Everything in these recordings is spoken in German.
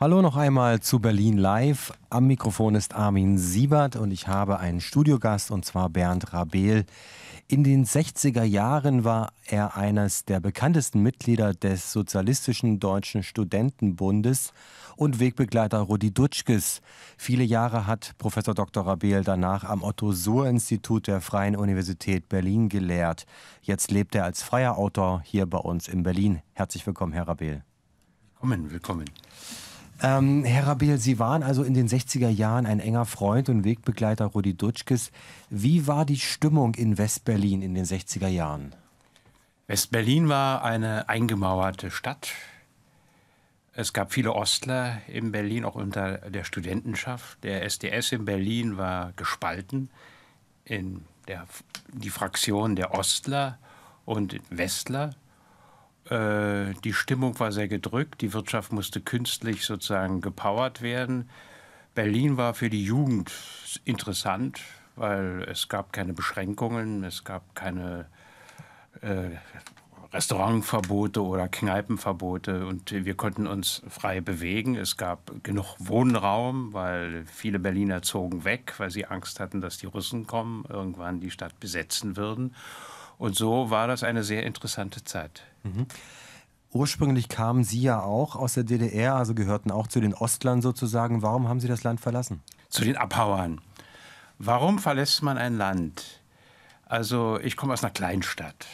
Hallo noch einmal zu Berlin Live. Am Mikrofon ist Armin Siebert und ich habe einen Studiogast und zwar Bernd Rabel. In den 60er Jahren war er eines der bekanntesten Mitglieder des Sozialistischen Deutschen Studentenbundes und Wegbegleiter Rudi Dutschkes. Viele Jahre hat Professor Dr. Rabel danach am Otto-Suhr-Institut der Freien Universität Berlin gelehrt. Jetzt lebt er als freier Autor hier bei uns in Berlin. Herzlich willkommen, Herr Rabel. Willkommen, willkommen. Ähm, Herr Rabel, Sie waren also in den 60er Jahren ein enger Freund und Wegbegleiter Rudi Dutschkes. Wie war die Stimmung in Westberlin in den 60er Jahren? Westberlin war eine eingemauerte Stadt. Es gab viele Ostler in Berlin, auch unter der Studentenschaft. Der SDS in Berlin war gespalten in der, die Fraktion der Ostler und Westler. Äh, die Stimmung war sehr gedrückt. Die Wirtschaft musste künstlich sozusagen gepowert werden. Berlin war für die Jugend interessant, weil es gab keine Beschränkungen, es gab keine äh, Restaurantverbote oder Kneipenverbote und wir konnten uns frei bewegen. Es gab genug Wohnraum, weil viele Berliner zogen weg, weil sie Angst hatten, dass die Russen kommen, irgendwann die Stadt besetzen würden. Und so war das eine sehr interessante Zeit. Mhm. Ursprünglich kamen Sie ja auch aus der DDR, also gehörten auch zu den Ostlern sozusagen. Warum haben Sie das Land verlassen? Zu den Abhauern. Warum verlässt man ein Land? Also ich komme aus einer Kleinstadt.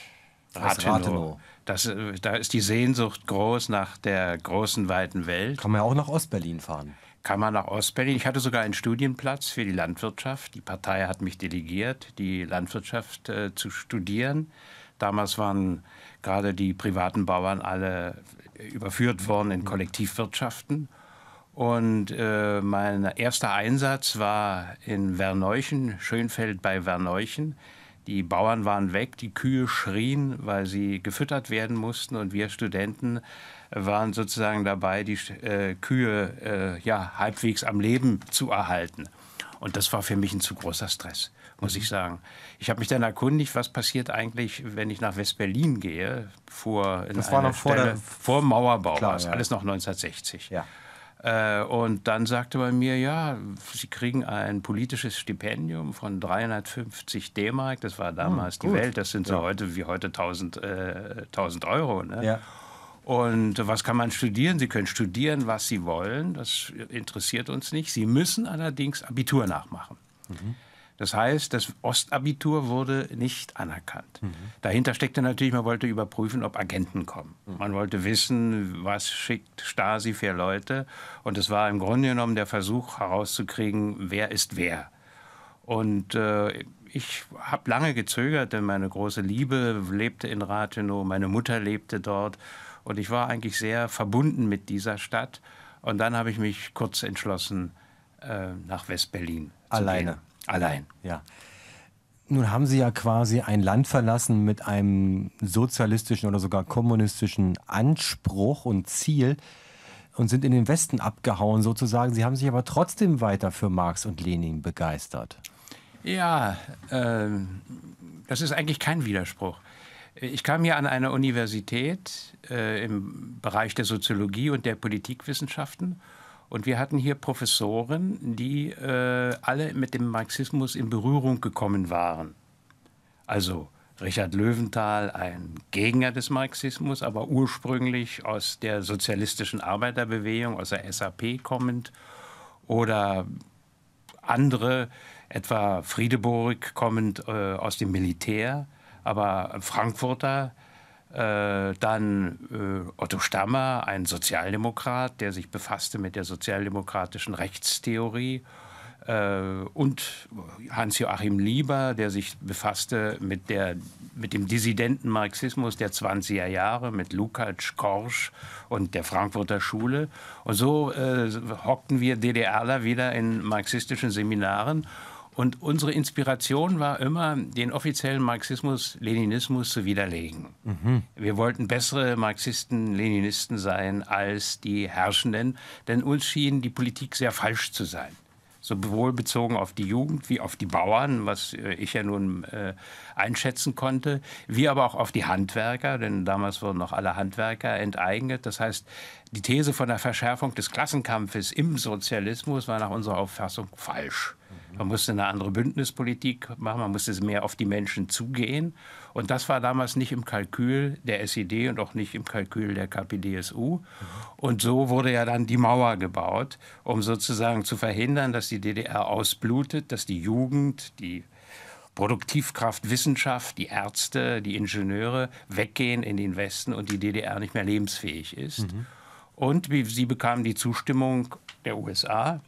Rathenow. Rathenow. Das, äh, da ist die Sehnsucht groß nach der großen, weiten Welt. Kann man ja auch nach Ostberlin fahren kam man nach Ostberlin. Ich hatte sogar einen Studienplatz für die Landwirtschaft. Die Partei hat mich delegiert, die Landwirtschaft äh, zu studieren. Damals waren gerade die privaten Bauern alle überführt worden in mhm. Kollektivwirtschaften. Und äh, mein erster Einsatz war in Verneuchen, Schönfeld bei Verneuchen. Die Bauern waren weg, die Kühe schrien, weil sie gefüttert werden mussten und wir Studenten waren sozusagen dabei, die äh, Kühe äh, ja, halbwegs am Leben zu erhalten. Und das war für mich ein zu großer Stress, muss mhm. ich sagen. Ich habe mich dann erkundigt, was passiert eigentlich, wenn ich nach West-Berlin gehe, vor, das war noch Stelle, vor, der, vor Mauerbau, Klar, ja. alles noch 1960. Ja. Äh, und dann sagte man mir, ja, Sie kriegen ein politisches Stipendium von 350 D-Mark. Das war hm, damals oh, die Welt. Das sind so ja. heute wie heute 1000, äh, 1000 Euro. Ne? Ja. Und was kann man studieren? Sie können studieren, was Sie wollen. Das interessiert uns nicht. Sie müssen allerdings Abitur nachmachen. Mhm. Das heißt, das Ostabitur wurde nicht anerkannt. Mhm. Dahinter steckte natürlich, man wollte überprüfen, ob Agenten kommen. Mhm. Man wollte wissen, was schickt Stasi für Leute. Und es war im Grunde genommen der Versuch herauszukriegen, wer ist wer. Und äh, ich habe lange gezögert, denn meine große Liebe lebte in Rathenow, meine Mutter lebte dort. Und ich war eigentlich sehr verbunden mit dieser Stadt. Und dann habe ich mich kurz entschlossen, äh, nach West-Berlin. Alleine. Zu gehen. Allein, ja. Nun haben Sie ja quasi ein Land verlassen mit einem sozialistischen oder sogar kommunistischen Anspruch und Ziel und sind in den Westen abgehauen sozusagen. Sie haben sich aber trotzdem weiter für Marx und Lenin begeistert. Ja, äh, das ist eigentlich kein Widerspruch. Ich kam hier an eine Universität äh, im Bereich der Soziologie und der Politikwissenschaften und wir hatten hier Professoren, die äh, alle mit dem Marxismus in Berührung gekommen waren. Also Richard Löwenthal, ein Gegner des Marxismus, aber ursprünglich aus der sozialistischen Arbeiterbewegung, aus der SAP kommend. Oder andere, etwa Friedeburg kommend äh, aus dem Militär, aber Frankfurter äh, dann äh, Otto Stammer, ein Sozialdemokrat, der sich befasste mit der sozialdemokratischen Rechtstheorie. Äh, und Hans-Joachim Lieber, der sich befasste mit, der, mit dem dissidenten Marxismus der 20er Jahre, mit Lukács, Korsch und der Frankfurter Schule. Und so äh, hockten wir DDRler wieder in marxistischen Seminaren und unsere Inspiration war immer, den offiziellen Marxismus, Leninismus zu widerlegen. Mhm. Wir wollten bessere Marxisten, Leninisten sein als die Herrschenden, denn uns schien die Politik sehr falsch zu sein sowohl bezogen auf die Jugend wie auf die Bauern, was äh, ich ja nun äh, einschätzen konnte, wie aber auch auf die Handwerker, denn damals wurden noch alle Handwerker enteignet. Das heißt, die These von der Verschärfung des Klassenkampfes im Sozialismus war nach unserer Auffassung falsch. Man musste eine andere Bündnispolitik machen, man musste mehr auf die Menschen zugehen. Und das war damals nicht im Kalkül der SED und auch nicht im Kalkül der KPDSU. Und so wurde ja dann die Mauer gebaut, um sozusagen zu verhindern, dass die DDR ausblutet, dass die Jugend, die Produktivkraft, Wissenschaft, die Ärzte, die Ingenieure weggehen in den Westen und die DDR nicht mehr lebensfähig ist. Mhm. Und sie bekamen die Zustimmung der USA,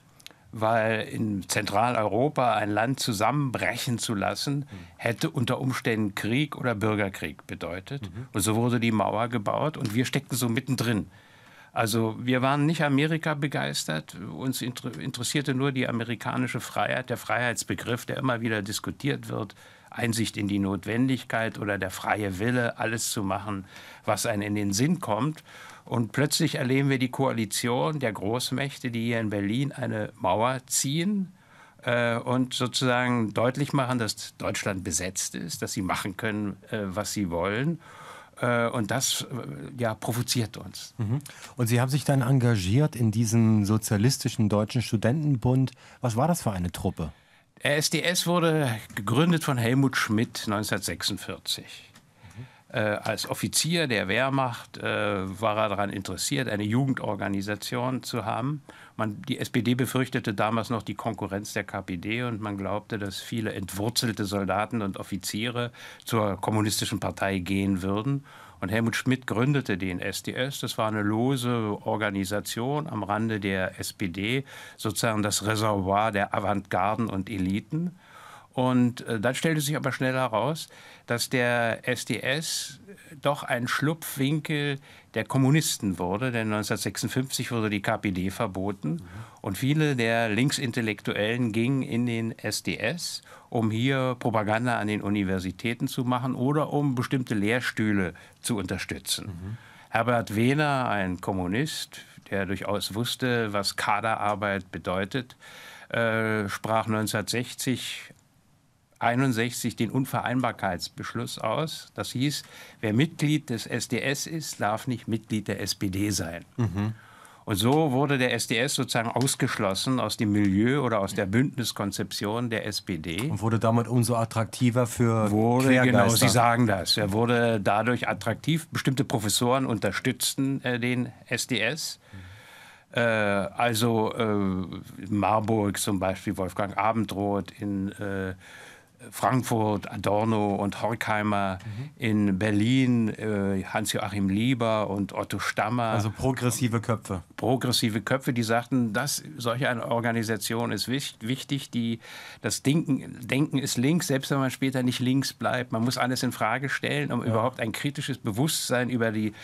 weil in Zentraleuropa ein Land zusammenbrechen zu lassen, hätte unter Umständen Krieg oder Bürgerkrieg bedeutet. Mhm. Und so wurde die Mauer gebaut und wir steckten so mittendrin. Also wir waren nicht Amerika begeistert, uns inter interessierte nur die amerikanische Freiheit, der Freiheitsbegriff, der immer wieder diskutiert wird, Einsicht in die Notwendigkeit oder der freie Wille, alles zu machen, was einem in den Sinn kommt. Und plötzlich erleben wir die Koalition der Großmächte, die hier in Berlin eine Mauer ziehen äh, und sozusagen deutlich machen, dass Deutschland besetzt ist, dass sie machen können, äh, was sie wollen. Äh, und das äh, ja, provoziert uns. Mhm. Und Sie haben sich dann engagiert in diesen sozialistischen deutschen Studentenbund. Was war das für eine Truppe? Der SDS wurde gegründet von Helmut Schmidt 1946. Äh, als Offizier der Wehrmacht äh, war er daran interessiert, eine Jugendorganisation zu haben. Man, die SPD befürchtete damals noch die Konkurrenz der KPD und man glaubte, dass viele entwurzelte Soldaten und Offiziere zur kommunistischen Partei gehen würden. Und Helmut Schmidt gründete den SDS. Das war eine lose Organisation am Rande der SPD, sozusagen das Reservoir der Avantgarden und Eliten. Und äh, dann stellte sich aber schnell heraus, dass der SDS doch ein Schlupfwinkel der Kommunisten wurde, denn 1956 wurde die KPD verboten mhm. und viele der Linksintellektuellen gingen in den SDS, um hier Propaganda an den Universitäten zu machen oder um bestimmte Lehrstühle zu unterstützen. Mhm. Herbert Wehner, ein Kommunist, der durchaus wusste, was Kaderarbeit bedeutet, äh, sprach 1960 61 den Unvereinbarkeitsbeschluss aus. Das hieß, wer Mitglied des SDS ist, darf nicht Mitglied der SPD sein. Mhm. Und so wurde der SDS sozusagen ausgeschlossen aus dem Milieu oder aus der Bündniskonzeption der SPD. Und wurde damit umso attraktiver für wurde, Genau, Sie sagen das. Er wurde dadurch attraktiv. Bestimmte Professoren unterstützten äh, den SDS. Mhm äh, also äh, Marburg zum Beispiel, Wolfgang Abendroth in äh, Frankfurt, Adorno und Horkheimer, mhm. in Berlin äh, Hans-Joachim Lieber und Otto Stammer. Also progressive Köpfe. Progressive Köpfe, die sagten, dass solch eine Organisation ist wichtig, die, das Denken, Denken ist links, selbst wenn man später nicht links bleibt. Man muss alles in Frage stellen, um ja. überhaupt ein kritisches Bewusstsein über die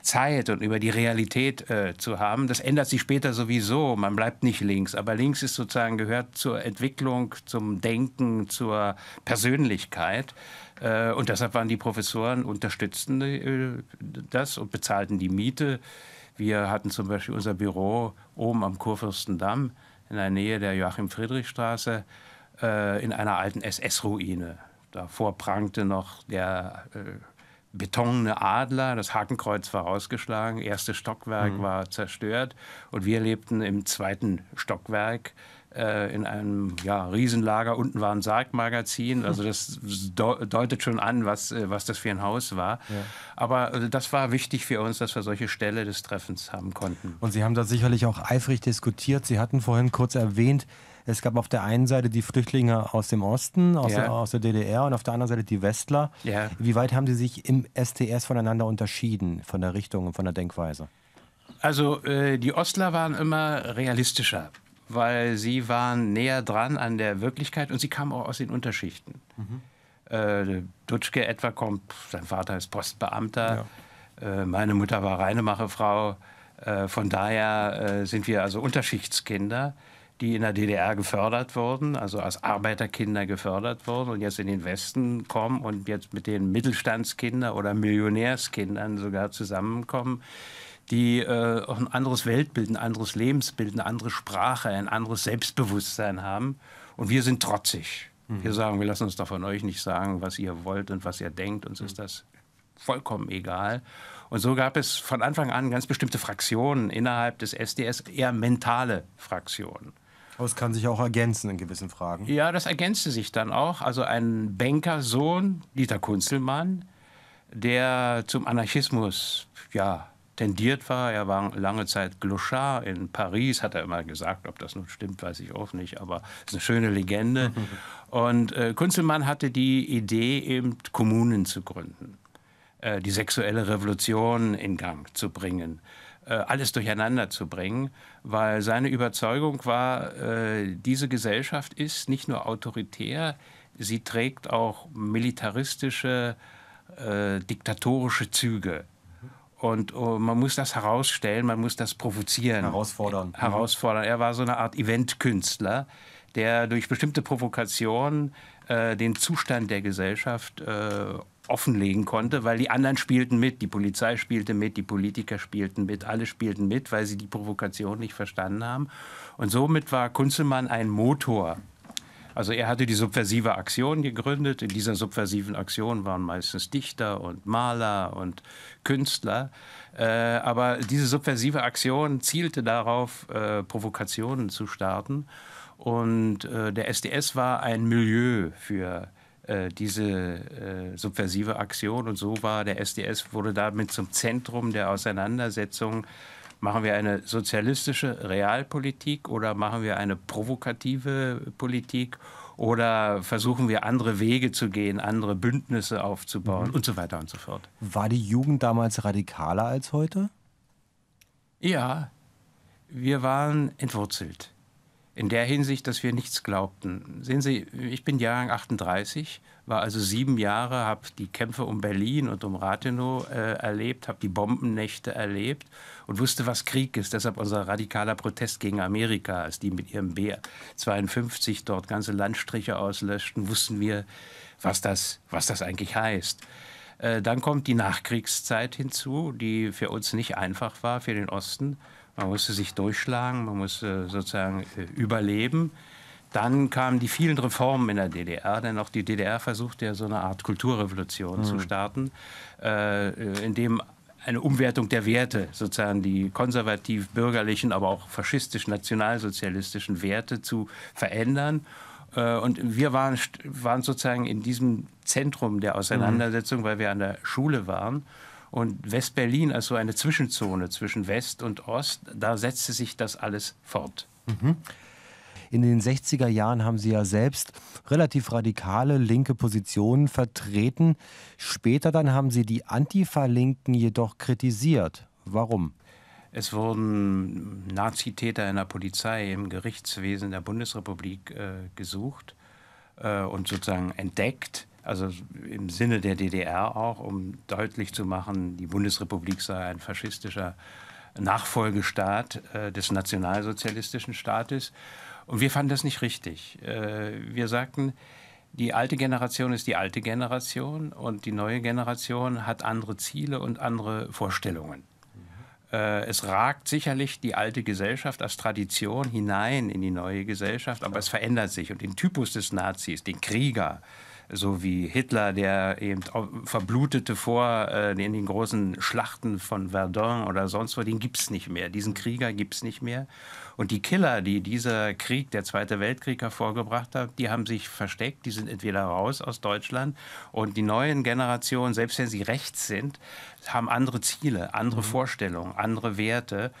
Zeit und über die Realität äh, zu haben. Das ändert sich später sowieso. Man bleibt nicht links, aber links ist sozusagen gehört zur Entwicklung, zum Denken, zur Persönlichkeit. Äh, und deshalb waren die Professoren unterstützten äh, das und bezahlten die Miete. Wir hatten zum Beispiel unser Büro oben am Kurfürstendamm in der Nähe der Joachim-Friedrich-Straße äh, in einer alten SS-Ruine. Davor prangte noch der betonene Adler, das Hakenkreuz war rausgeschlagen, erstes Stockwerk mhm. war zerstört und wir lebten im zweiten Stockwerk äh, in einem ja, Riesenlager. Unten war ein Sargmagazin. Also das deutet schon an, was, äh, was das für ein Haus war. Ja. Aber äh, das war wichtig für uns, dass wir solche Stelle des Treffens haben konnten. Und Sie haben da sicherlich auch eifrig diskutiert. Sie hatten vorhin kurz erwähnt, es gab auf der einen Seite die Flüchtlinge aus dem Osten, aus, ja. der, aus der, DDR und auf der anderen Seite die Westler. Ja. Wie weit haben Sie sich im STS voneinander unterschieden, von der Richtung und von der Denkweise? Also äh, die Ostler waren immer realistischer weil sie waren näher dran an der Wirklichkeit und sie kamen auch aus den Unterschichten. Mhm. Äh, Dutschke etwa kommt, sein Vater ist Postbeamter, ja. äh, meine Mutter war Reinemacherfrau. Äh, von daher äh, sind wir also Unterschichtskinder, die in der DDR gefördert wurden, also als Arbeiterkinder gefördert wurden und jetzt in den Westen kommen und jetzt mit den Mittelstandskindern oder Millionärskindern sogar zusammenkommen die äh, auch ein anderes Weltbild, ein anderes Lebensbild, eine andere Sprache, ein anderes Selbstbewusstsein haben. Und wir sind trotzig. Mhm. Wir sagen, wir lassen uns doch von euch nicht sagen, was ihr wollt und was ihr denkt. Uns ist mhm. das vollkommen egal. Und so gab es von Anfang an ganz bestimmte Fraktionen innerhalb des SDS, eher mentale Fraktionen. Aber es kann sich auch ergänzen in gewissen Fragen. Ja, das ergänzte sich dann auch. Also ein Bankersohn, Dieter Kunzelmann, der zum Anarchismus ja, tendiert war. Er war lange Zeit Glochard in Paris, hat er immer gesagt. Ob das nun stimmt, weiß ich auch nicht, aber es ist eine schöne Legende. Und äh, Kunzelmann hatte die Idee, eben Kommunen zu gründen, äh, die sexuelle Revolution in Gang zu bringen äh, alles durcheinander zu bringen, weil seine Überzeugung war, äh, diese Gesellschaft ist nicht nur autoritär, sie trägt auch militaristische, äh, diktatorische Züge und oh, man muss das herausstellen, man muss das provozieren. Herausfordern. Mhm. Herausfordern. Er war so eine Art Eventkünstler, der durch bestimmte Provokationen äh, den Zustand der Gesellschaft äh, offenlegen konnte, weil die anderen spielten mit, die Polizei spielte mit, die Politiker spielten mit, alle spielten mit, weil sie die Provokation nicht verstanden haben. Und somit war Kunzelmann ein Motor also er hatte die subversive Aktion gegründet. In dieser subversiven Aktion waren meistens Dichter und Maler und Künstler. Äh, aber diese subversive Aktion zielte darauf, äh, Provokationen zu starten. Und äh, der SDS war ein Milieu für diese subversive Aktion und so war der SDS wurde damit zum Zentrum der Auseinandersetzung Machen wir eine sozialistische Realpolitik oder machen wir eine provokative Politik oder versuchen wir andere Wege zu gehen, andere Bündnisse aufzubauen mhm. und so weiter und so fort. War die Jugend damals radikaler als heute? Ja, wir waren entwurzelt. In der Hinsicht, dass wir nichts glaubten. Sehen Sie, ich bin Jahrgang 38, war also sieben Jahre, habe die Kämpfe um Berlin und um Rathenow äh, erlebt, habe die Bombennächte erlebt und wusste, was Krieg ist. Deshalb unser radikaler Protest gegen Amerika, als die mit ihrem B-52 dort ganze Landstriche auslöschten, wussten wir, was das, was das eigentlich heißt. Äh, dann kommt die Nachkriegszeit hinzu, die für uns nicht einfach war, für den Osten. Man musste sich durchschlagen, man musste sozusagen äh, überleben. Dann kamen die vielen Reformen in der DDR, denn auch die DDR versuchte ja so eine Art Kulturrevolution mhm. zu hm. starten, äh, indem eine Umwertung der Werte, sozusagen die konservativ-bürgerlichen, aber auch faschistisch-nationalsozialistischen Werte zu verändern. Äh, und wir waren, waren sozusagen in diesem Zentrum der hm. Auseinandersetzung, weil wir an der Schule waren. Und West-Berlin als so eine Zwischenzone zwischen West und Ost, da setzte sich das alles fort. Mhm. In den 60er Jahren haben Sie ja selbst relativ radikale linke Positionen vertreten. Später dann haben Sie die Antifa-Linken jedoch kritisiert. Warum? Es wurden Nazitäter in der Polizei, im Gerichtswesen der Bundesrepublik äh, gesucht äh, und sozusagen entdeckt also im Sinne der DDR auch, um deutlich zu machen, die Bundesrepublik sei ein faschistischer Nachfolgestaat äh, des nationalsozialistischen Staates. Und wir fanden das nicht richtig. Äh, wir sagten, die alte Generation ist die alte Generation und die neue Generation hat andere Ziele und andere Vorstellungen. Äh, es ragt sicherlich die alte Gesellschaft als Tradition hinein in die neue Gesellschaft, aber es verändert sich. Und den Typus des Nazis, den Krieger, so wie Hitler, der eben verblutete vor äh, in den großen Schlachten von Verdun oder sonst wo, den gibt es nicht mehr. Diesen Krieger gibt es nicht mehr. Und die Killer, die dieser Krieg, der Zweite Weltkrieg hervorgebracht hat, die haben sich versteckt, die sind entweder raus aus Deutschland und die neuen Generationen, selbst wenn sie rechts sind, haben andere Ziele, andere mhm. Vorstellungen, andere Werte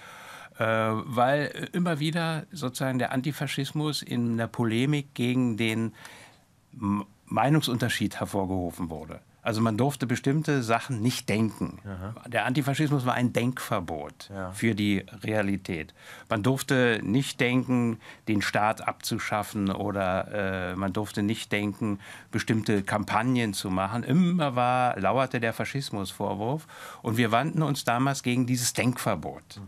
äh, weil äh, immer wieder sozusagen der Antifaschismus in der Polemik gegen den Meinungsunterschied hervorgerufen wurde. Also man durfte bestimmte Sachen nicht denken. Aha. Der Antifaschismus war ein Denkverbot ja. für die Realität. Man durfte nicht denken, den Staat abzuschaffen oder äh, man durfte nicht denken, bestimmte Kampagnen zu machen. Immer war, lauerte der Faschismusvorwurf und wir wandten uns damals gegen dieses Denkverbot,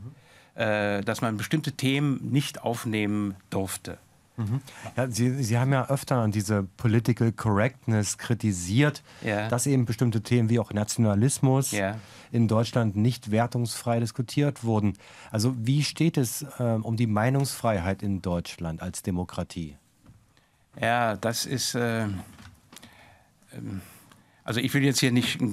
mhm. äh, dass man bestimmte Themen nicht aufnehmen durfte. Mhm. Ja, Sie, Sie haben ja öfter an diese Political Correctness kritisiert, ja. dass eben bestimmte Themen wie auch Nationalismus ja. in Deutschland nicht wertungsfrei diskutiert wurden. Also wie steht es äh, um die Meinungsfreiheit in Deutschland als Demokratie? Ja, das ist. Äh, ähm also ich will jetzt hier nicht, äh,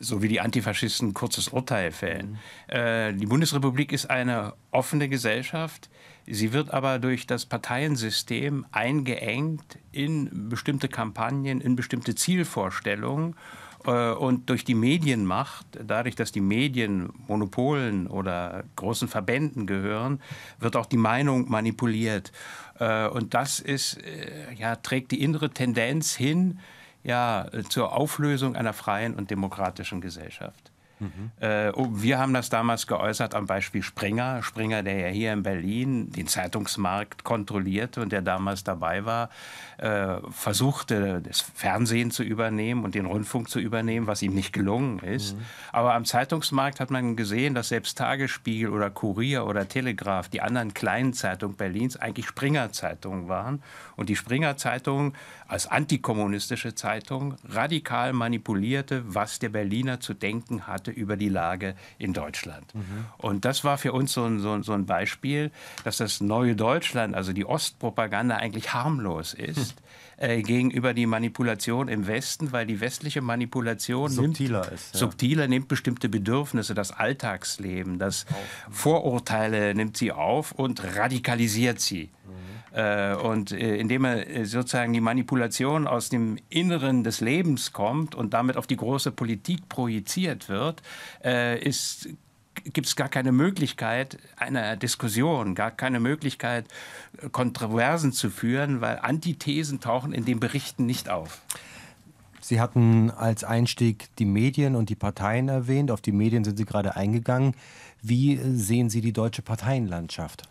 so wie die Antifaschisten, ein kurzes Urteil fällen. Mhm. Äh, die Bundesrepublik ist eine offene Gesellschaft. Sie wird aber durch das Parteiensystem eingeengt in bestimmte Kampagnen, in bestimmte Zielvorstellungen äh, und durch die Medienmacht, dadurch, dass die Medien Monopolen oder großen Verbänden gehören, wird auch die Meinung manipuliert. Und das ist, ja, trägt die innere Tendenz hin, ja, äh, zur Auflösung einer freien und demokratischen Gesellschaft. Mhm. Äh, oh, wir haben das damals geäußert am Beispiel Springer. Springer, der ja hier in Berlin den Zeitungsmarkt kontrollierte und der damals dabei war, äh, versuchte, das Fernsehen zu übernehmen und den Rundfunk zu übernehmen, was ihm nicht gelungen ist. Mhm. Aber am Zeitungsmarkt hat man gesehen, dass selbst Tagesspiegel oder Kurier oder Telegraph, die anderen kleinen Zeitungen Berlins, eigentlich Springer-Zeitungen waren und die Springer Zeitung als antikommunistische Zeitung radikal manipulierte, was der Berliner zu denken hatte über die Lage in Deutschland. Mhm. Und das war für uns so ein, so, ein, so ein, Beispiel, dass das neue Deutschland, also die Ostpropaganda, eigentlich harmlos ist. Hm. Äh, gegenüber die Manipulation im Westen, weil die westliche Manipulation subtiler nimmt, ist. Ja. Subtiler nimmt bestimmte Bedürfnisse, das Alltagsleben, das auf. Vorurteile nimmt sie auf und radikalisiert sie. Mhm. Äh, und äh, indem er äh, sozusagen die Manipulation aus dem Inneren des Lebens kommt und damit auf die große Politik projiziert wird, ist gibt es gar keine Möglichkeit einer Diskussion, gar keine Möglichkeit, Kontroversen zu führen, weil Antithesen tauchen in den Berichten nicht auf. Sie hatten als Einstieg die Medien und die Parteien erwähnt. Auf die Medien sind Sie gerade eingegangen. Wie sehen Sie die deutsche Parteienlandschaft?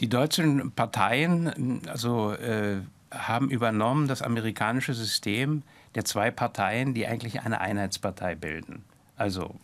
Die deutschen Parteien also, äh, haben übernommen das amerikanische System der zwei Parteien, die eigentlich eine Einheitspartei bilden. Also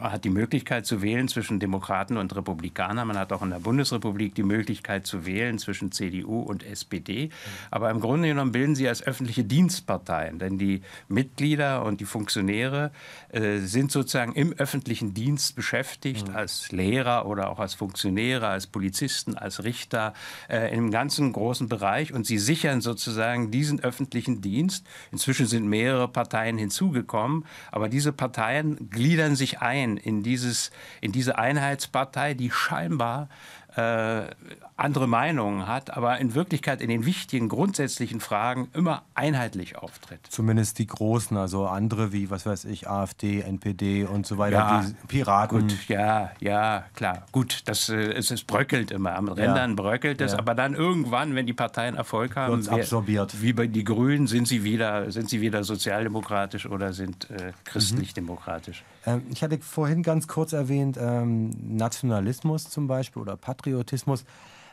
hat die Möglichkeit zu wählen zwischen Demokraten und Republikanern. Man hat auch in der Bundesrepublik die Möglichkeit zu wählen zwischen CDU und SPD. Aber im Grunde genommen bilden sie als öffentliche Dienstparteien, denn die Mitglieder und die Funktionäre äh, sind sozusagen im öffentlichen Dienst beschäftigt, mhm. als Lehrer oder auch als Funktionäre, als Polizisten, als Richter, äh, im ganzen großen Bereich. Und sie sichern sozusagen diesen öffentlichen Dienst. Inzwischen sind mehrere Parteien hinzugekommen, aber diese Parteien gliedern sich ein rein in, dieses, in diese Einheitspartei, die scheinbar äh, andere Meinungen hat, aber in Wirklichkeit in den wichtigen grundsätzlichen Fragen immer einheitlich auftritt. Zumindest die Großen, also andere wie, was weiß ich, AfD, NPD und so weiter, ja, Piraten. Gut, ja, ja, klar. Gut, das, äh, es, es bröckelt immer, am Rändern ja. bröckelt es, ja. aber dann irgendwann, wenn die Parteien Erfolg haben, Wird's absorbiert. wie bei den Grünen, sind sie wieder, sind sie wieder sozialdemokratisch oder sind äh, christlich-demokratisch. Mhm. Ähm, ich hatte vorhin ganz kurz erwähnt, ähm, Nationalismus zum Beispiel oder Patriotismus Patriotismus.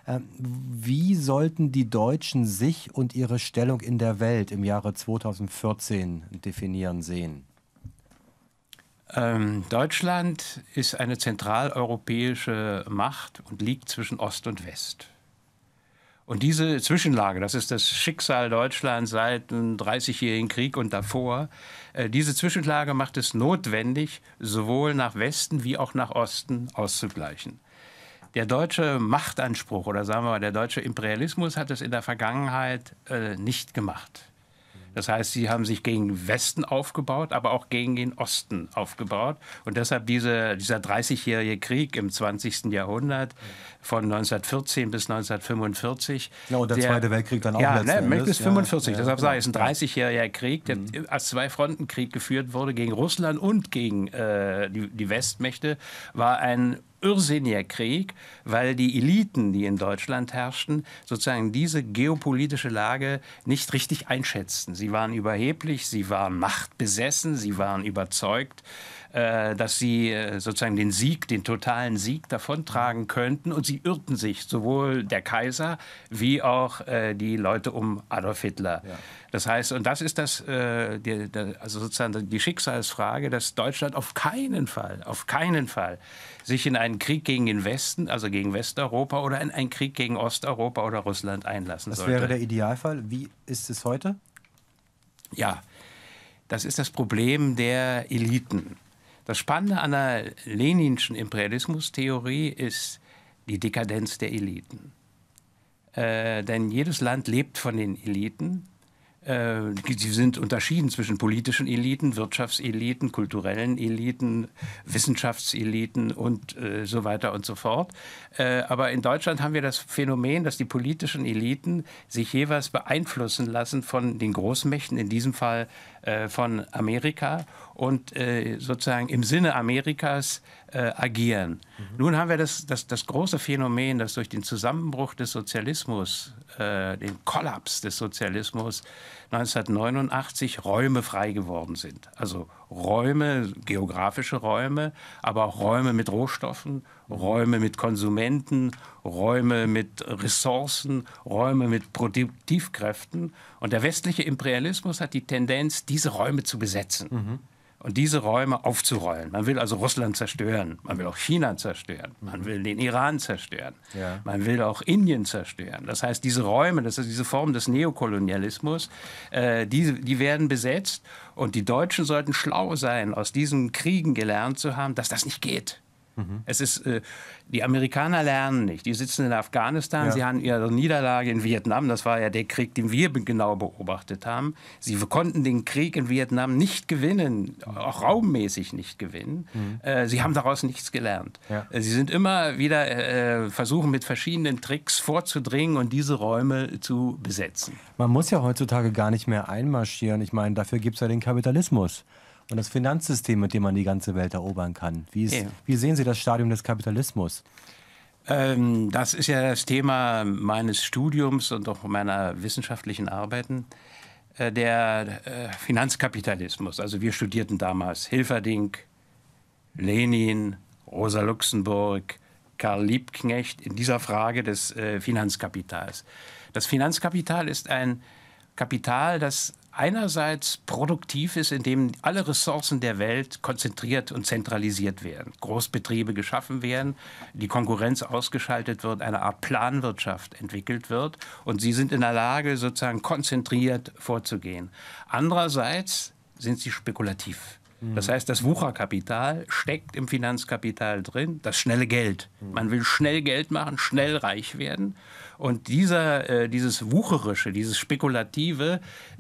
Ähm, wie sollten die Deutschen sich und ihre Stellung in der Welt im Jahre 2014 definieren sehen? Ähm, Deutschland ist eine zentraleuropäische Macht und liegt zwischen Ost und West. Und diese Zwischenlage, das ist das Schicksal Deutschlands seit dem 30-jährigen Krieg und davor, äh, diese Zwischenlage macht es notwendig, sowohl nach Westen wie auch nach Osten auszugleichen der deutsche Machtanspruch oder sagen wir mal, der deutsche Imperialismus hat es in der Vergangenheit äh, nicht gemacht. Das heißt, sie haben sich gegen Westen aufgebaut, aber auch gegen den Osten aufgebaut. Und deshalb diese, dieser 30-jährige Krieg im 20. Jahrhundert von 1914 bis 1945. Ja, und der, der Zweite Weltkrieg dann auch ja, ne, bis 1945. Ja, deshalb ja, genau. sage ich, es ist ein 30-jähriger Krieg, der mhm. als Zwei-Fronten-Krieg geführt wurde gegen Russland und gegen äh, die, die Westmächte, war ein irrsinniger Krieg, weil die Eliten, die in Deutschland herrschten, sozusagen diese geopolitische Lage nicht richtig einschätzten. Sie waren überheblich, sie waren machtbesessen, sie waren überzeugt, äh, dass sie äh, sozusagen den Sieg, den totalen Sieg davontragen könnten. Und sie irrten sich, sowohl der Kaiser wie auch äh, die Leute um Adolf Hitler. Ja. Das heißt, und das ist das, also sozusagen die Schicksalsfrage, dass Deutschland auf keinen Fall, auf keinen Fall sich in einen Krieg gegen den Westen, also gegen Westeuropa oder in einen Krieg gegen Osteuropa oder Russland einlassen das sollte. Das wäre der Idealfall. Wie ist es heute? Ja, das ist das Problem der Eliten. Das Spannende an der leninschen Imperialismustheorie ist die Dekadenz der Eliten. Äh, denn jedes Land lebt von den Eliten. sie äh, sind unterschieden zwischen politischen Eliten, Wirtschaftseliten, kulturellen Eliten, Wissenschaftseliten und äh, so weiter und so fort. Äh, aber in Deutschland haben wir das Phänomen, dass die politischen Eliten sich jeweils beeinflussen lassen von den Großmächten, in diesem Fall äh, von Amerika, und äh, sozusagen im Sinne Amerikas äh, agieren. Mhm. Nun haben wir das, das, das, große Phänomen, dass durch den Zusammenbruch des Sozialismus, äh, den Kollaps des Sozialismus 1989 Räume frei geworden sind. Also Räume, geografische Räume, aber auch Räume mit Rohstoffen, Räume mit Konsumenten, Räume mit Ressourcen, Räume mit Produktivkräften. Und der westliche Imperialismus hat die Tendenz, diese Räume zu besetzen. Mhm und diese Räume aufzurollen. Man will also Russland zerstören, man will auch China zerstören, man will den Iran zerstören, ja. man will auch Indien zerstören. Das heißt, diese Räume, das ist diese Form des Neokolonialismus, äh, die, die werden besetzt und die Deutschen sollten schlau sein, aus diesen Kriegen gelernt zu haben, dass das nicht geht. Mhm. Es ist, äh, die Amerikaner lernen nicht. Die sitzen in Afghanistan, ja. sie haben ihre Niederlage in Vietnam, das war ja der Krieg, den wir genau beobachtet haben. Sie konnten den Krieg in Vietnam nicht gewinnen, auch raummäßig nicht gewinnen. Mhm. Äh, sie haben daraus nichts gelernt. Ja. Äh, sie sind immer wieder äh, äh, versuchen, mit verschiedenen Tricks vorzudringen und diese Räume zu besetzen. Man muss ja heutzutage gar nicht mehr einmarschieren. Ich meine, dafür gibt es ja den Kapitalismus und das Finanzsystem, mit dem man die ganze Welt erobern kann. Wie, ist, ja. wie sehen Sie das Stadium des Kapitalismus? Ähm, das ist ja das Thema meines Studiums und auch meiner wissenschaftlichen Arbeiten. Äh, der äh, Finanzkapitalismus. Also wir studierten damals Hilferding, Lenin, Rosa Luxemburg, Karl Liebknecht in dieser Frage des äh, Finanzkapitals. Das Finanzkapital ist ein Kapital, das einerseits produktiv ist, indem alle Ressourcen der Welt konzentriert und zentralisiert werden, Großbetriebe geschaffen werden, die Konkurrenz ausgeschaltet wird, eine Art Planwirtschaft entwickelt wird und sie sind in der Lage, sozusagen konzentriert vorzugehen. Andererseits sind sie spekulativ. Mhm. Das heißt, das Wucherkapital steckt im Finanzkapital drin, das schnelle Geld. Mhm. Man will schnell Geld machen, schnell reich werden. Und dieser, äh, dieses Wucherische, dieses Spekulative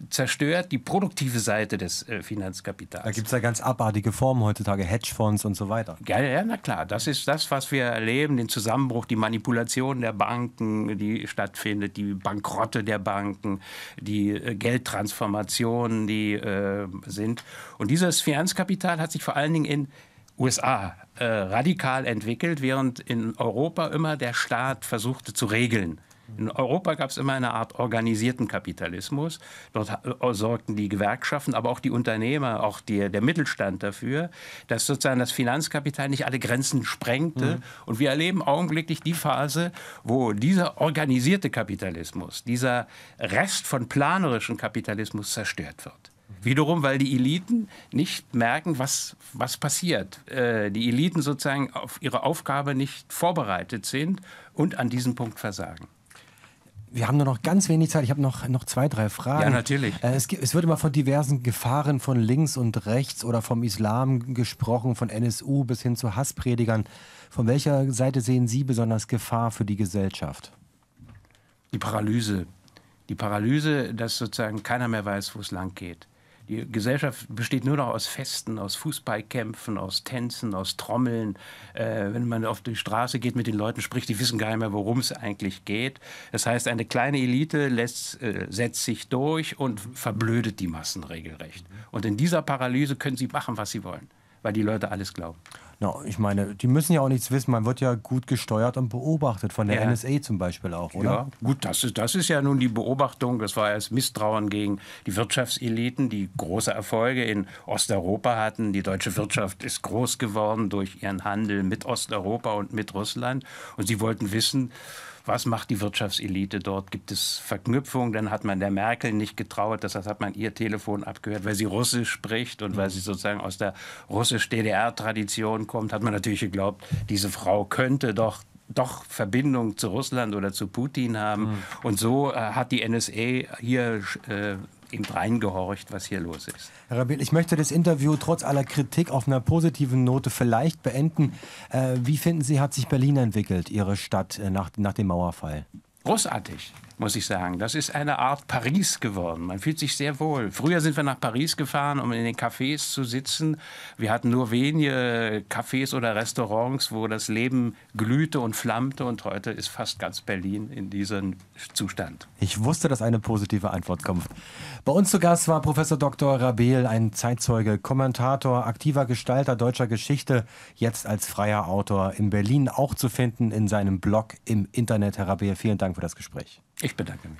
zerstört die produktive Seite des äh, Finanzkapitals. Da gibt es ja ganz abartige Formen heutzutage, Hedgefonds und so weiter. Ja, ja, na klar. Das ist das, was wir erleben, den Zusammenbruch, die Manipulation der Banken, die stattfindet, die Bankrotte der Banken, die äh, Geldtransformationen, die äh, sind. Und dieses Finanzkapital hat sich vor allen Dingen in USA äh, radikal entwickelt, während in Europa immer der Staat versuchte zu regeln. In Europa gab es immer eine Art organisierten Kapitalismus. Dort äh, sorgten die Gewerkschaften, aber auch die Unternehmer, auch die, der Mittelstand dafür, dass sozusagen das Finanzkapital nicht alle Grenzen sprengte. Mhm. Und wir erleben augenblicklich die Phase, wo dieser organisierte Kapitalismus, dieser Rest von planerischem Kapitalismus zerstört wird. Wiederum, weil die Eliten nicht merken, was, was passiert. Äh, die Eliten sozusagen auf ihre Aufgabe nicht vorbereitet sind und an diesem Punkt versagen. Wir haben nur noch ganz wenig Zeit. Ich habe noch, noch zwei, drei Fragen. Ja, natürlich. Äh, es, es, wird immer von diversen Gefahren von links und rechts oder vom Islam gesprochen, von NSU bis hin zu Hasspredigern. Von welcher Seite sehen Sie besonders Gefahr für die Gesellschaft? Die Paralyse. Die Paralyse, dass sozusagen keiner mehr weiß, wo es lang geht. Die Gesellschaft besteht nur noch aus Festen, aus Fußballkämpfen, aus Tänzen, aus Trommeln. Äh, wenn man auf die Straße geht, mit den Leuten spricht, die wissen gar nicht mehr, worum es eigentlich geht. Das heißt, eine kleine Elite lässt, äh, setzt sich durch und verblödet die Massen regelrecht. Und in dieser Paralyse können sie machen, was sie wollen weil die Leute alles glauben. No, ich meine, die müssen ja auch nichts wissen. Man wird ja gut gesteuert und beobachtet, von der ja. NSA zum Beispiel auch, oder? Ja, gut, das ist, das ist ja nun die Beobachtung. Das war ja das Misstrauen gegen die Wirtschaftseliten, die große Erfolge in Osteuropa hatten. Die deutsche Wirtschaft ist groß geworden durch ihren Handel mit Osteuropa und mit Russland. Und sie wollten wissen, was macht die Wirtschaftselite dort? Gibt es Verknüpfungen? Dann hat man der Merkel nicht getraut, deshalb hat man ihr Telefon abgehört, weil sie Russisch spricht und mhm. weil sie sozusagen aus der russisch-DDR-Tradition kommt, hat man natürlich geglaubt, diese Frau könnte doch doch Verbindung zu Russland oder zu Putin haben. Mhm. Und so äh, hat die NSA hier äh, eben reingehorcht, was hier los ist. Herr Rabin, ich möchte das Interview trotz aller Kritik auf einer positiven Note vielleicht beenden. Äh, wie finden Sie, hat sich Berlin entwickelt, Ihre Stadt äh, nach, nach dem Mauerfall? Großartig muss ich sagen. Das ist eine Art Paris geworden. Man fühlt sich sehr wohl. Früher sind wir nach Paris gefahren, um in den Cafés zu sitzen. Wir hatten nur wenige Cafés oder Restaurants, wo das Leben glühte und flammte. Und heute ist fast ganz Berlin in diesem Zustand. Ich wusste, dass eine positive Antwort kommt. Bei uns zu Gast war Professor Dr. Rabel, ein Zeitzeuge, Kommentator, aktiver Gestalter deutscher Geschichte, jetzt als freier Autor in Berlin auch zu finden in seinem Blog im Internet. Herr Rabel, vielen Dank für das Gespräch. Ich bedanke mich.